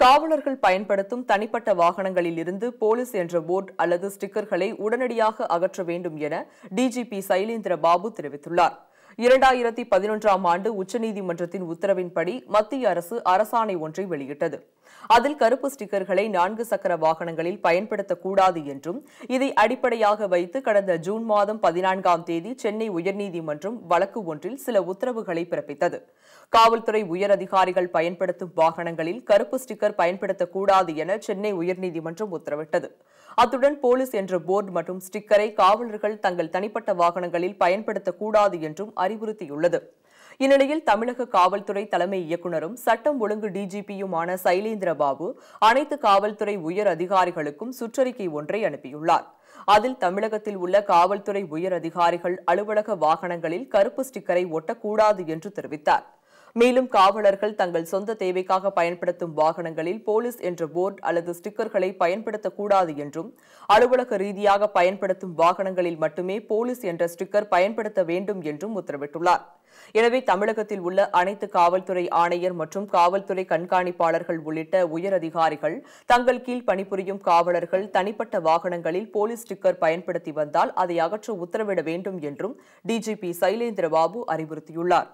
காவலர்கள் பயன்படுத்தும் தனிப்பட்ட வாகனங்களில் இருந்து போலீஸ் என்ற போர்டு அல்லது ஸ்டிக்கர்களை உடனடியாக அகற்ற வேண்டும் என டிஜிபி சைலேந்திர பாபு தெரிவித்துள்ளார் இரண்டாயிரத்தி பதினொன்றாம் ஆண்டு உச்சநீதிமன்றத்தின் உத்தரவின்படி மத்திய அரசு அரசாணை ஒன்றை வெளியிட்டது அதில் கருப்பு ஸ்டிக்கர்களை நான்கு சக்கர வாகனங்களில் பயன்படுத்தக்கூடாது என்றும் இதை அடிப்படையாக வைத்து கடந்த ஜூன் மாதம் பதினான்காம் தேதி சென்னை உயர்நீதிமன்றம் வழக்கு ஒன்றில் சில உத்தரவுகளை பிறப்பித்தது காவல்துறை உயர் அதிகாரிகள் பயன்படுத்தும் வாகனங்களில் கருப்பு ஸ்டிக்கர் பயன்படுத்தக்கூடாது என சென்னை உயர்நீதிமன்றம் உத்தரவிட்டது அத்துடன் போலீஸ் என்ற போர்டு மற்றும் ஸ்டிக்கரை காவலர்கள் தங்கள் தனிப்பட்ட வாகனங்களில் பயன்படுத்தக்கூடாது என்றும் அறிவுறுத்தியுள்ளது இந்நிலையில் தமிழக காவல்துறை தலைமை இயக்குநரும் சட்டம் ஒழுங்கு டிஜிபியுமான சைலேந்திர பாபு அனைத்து காவல்துறை உயர் அதிகாரிகளுக்கும் சுற்றறிக்கை ஒன்றை அனுப்பியுள்ளார் அதில் தமிழகத்தில் உள்ள காவல்துறை உயர் அதிகாரிகள் அலுவலக வாகனங்களில் கருப்பு ஸ்டிக்கரை ஒட்டக்கூடாது என்று தெரிவித்தார் மேலும் காவலர்கள் தங்கள் சொந்த தேவைக்காக பயன்படுத்தும் வாகனங்களில் போலீஸ் என்ற போர்டு அல்லது ஸ்டிக்கர்களை பயன்படுத்தக்கூடாது என்றும் அலுவலக ரீதியாக பயன்படுத்தும் வாகனங்களில் மட்டுமே போலீஸ் என்ற ஸ்டிக்கர் பயன்படுத்த வேண்டும் என்றும் உத்தரவிட்டுள்ளார் எனவே தமிழகத்தில் உள்ள அனைத்து காவல்துறை ஆணையர் மற்றும் காவல்துறை கண்காணிப்பாளர்கள் உள்ளிட்ட உயர் அதிகாரிகள் தங்கள் கீழ் பணிபுரியும் காவலர்கள் தனிப்பட்ட வாகனங்களில் போலீஸ் ஸ்டிக்கர் பயன்படுத்தி வந்தால் அதை அகற்ற உத்தரவிட வேண்டும் என்றும் டிஜிபி சைலேந்திர பாபு அறிவுறுத்தியுள்ளார்